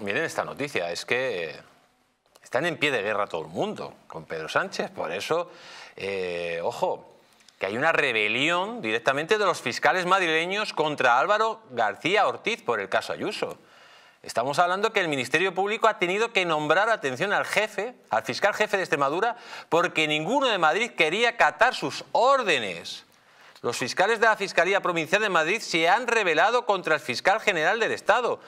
Miren esta noticia, es que están en pie de guerra todo el mundo con Pedro Sánchez, por eso, eh, ojo, que hay una rebelión directamente de los fiscales madrileños contra Álvaro García Ortiz por el caso Ayuso. Estamos hablando que el Ministerio Público ha tenido que nombrar atención al jefe, al fiscal jefe de Extremadura, porque ninguno de Madrid quería catar sus órdenes. Los fiscales de la Fiscalía Provincial de Madrid se han rebelado contra el fiscal general del Estado.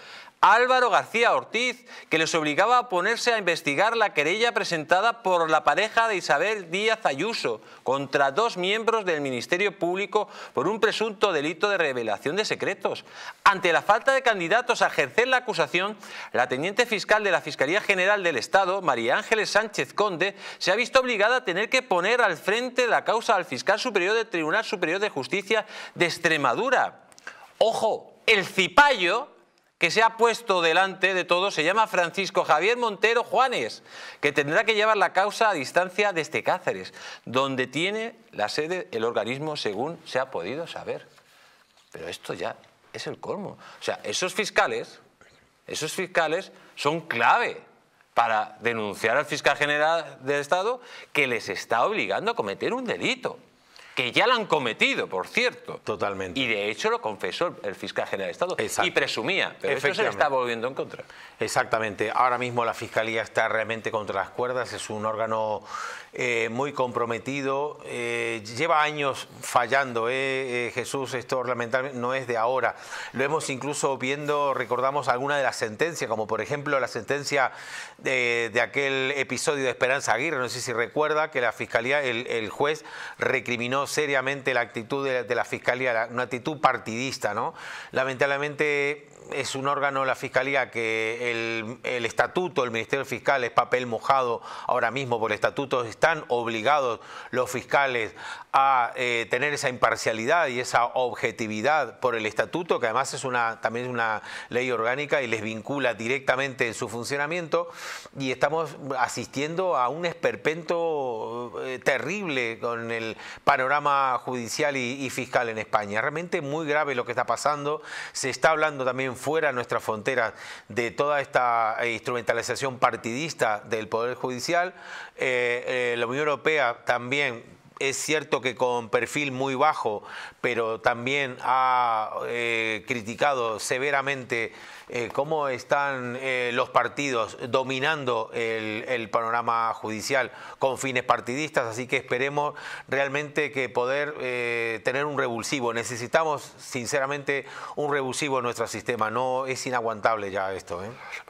Álvaro García Ortiz, que les obligaba a ponerse a investigar la querella presentada por la pareja de Isabel Díaz Ayuso contra dos miembros del Ministerio Público por un presunto delito de revelación de secretos. Ante la falta de candidatos a ejercer la acusación, la teniente fiscal de la Fiscalía General del Estado, María Ángeles Sánchez Conde, se ha visto obligada a tener que poner al frente la causa al fiscal superior del Tribunal Superior de Justicia de Extremadura. Ojo, el cipayo que se ha puesto delante de todos se llama Francisco Javier Montero Juanes, que tendrá que llevar la causa a distancia desde Cáceres, donde tiene la sede el organismo según se ha podido saber. Pero esto ya es el colmo. O sea, esos fiscales, esos fiscales son clave para denunciar al fiscal general del Estado que les está obligando a cometer un delito que ya lo han cometido, por cierto. Totalmente. Y de hecho lo confesó el fiscal general de Estado y presumía, pero eso se le está volviendo en contra. Exactamente. Ahora mismo la fiscalía está realmente contra las cuerdas, es un órgano eh, muy comprometido, eh, lleva años fallando, eh, Jesús, esto lamentablemente no es de ahora. Lo hemos incluso viendo, recordamos alguna de las sentencias, como por ejemplo la sentencia de, aquel episodio de Esperanza Aguirre, no sé si recuerda que la fiscalía, el juez recriminó seriamente la actitud de la, Fiscalía, una actitud partidista, ¿no? Lamentablemente es un órgano la Fiscalía que el, estatuto el Ministerio Fiscal es papel mojado ahora mismo por el estatuto, están obligados los fiscales a eh, tener esa imparcialidad y esa objetividad por el estatuto, que además es una, también una ley orgánica y les vincula directamente en su funcionamiento, y estamos asistiendo a un esperpento eh, terrible con el panorama judicial y, fiscal en España. Realmente muy grave lo que está pasando. Se está hablando también fuera de nuestras fronteras de toda esta eh, instrumentalización partidista del Poder Judicial. Eh, eh, la Unión Europea también es cierto que con perfil muy bajo, pero también ha eh, criticado severamente eh, cómo están eh, los partidos dominando el, el, panorama judicial con fines partidistas, así que esperemos realmente que poder tener un revulsivo. Necesitamos sinceramente un revulsivo en nuestro sistema, no es inaguantable ya esto.